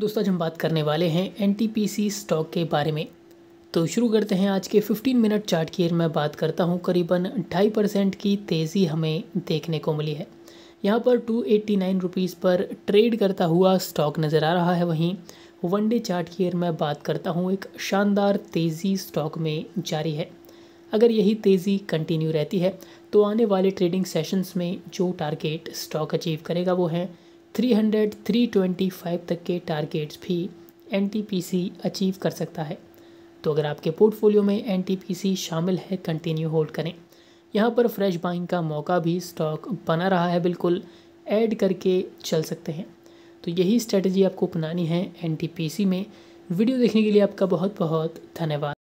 दोस्तों आज हम बात करने वाले हैं एन स्टॉक के बारे में तो शुरू करते हैं आज के 15 मिनट चार्ट की मैं बात करता हूं करीबन ढाई परसेंट की तेज़ी हमें देखने को मिली है यहां पर टू एट्टी नाइन रुपीज़ पर ट्रेड करता हुआ स्टॉक नज़र आ रहा है वहीं वन डे चार्ट की मैं बात करता हूँ एक शानदार तेज़ी स्टॉक में जारी है अगर यही तेज़ी कंटिन्यू रहती है तो आने वाले ट्रेडिंग सेशंस में जो टारगेट स्टॉक अचीव करेगा वो है 300 325 तक के टारगेट्स भी एन अचीव कर सकता है तो अगर आपके पोर्टफोलियो में एन शामिल है कंटिन्यू होल्ड करें यहाँ पर फ्रेश बाइंग का मौका भी स्टॉक बना रहा है बिल्कुल ऐड करके चल सकते हैं तो यही स्ट्रेटजी आपको अपनानी है एन में वीडियो देखने के लिए आपका बहुत बहुत धन्यवाद